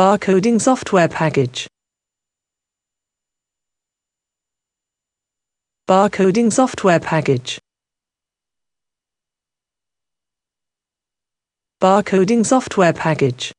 barcoding software package. Barcoding software package. Barcoding software package.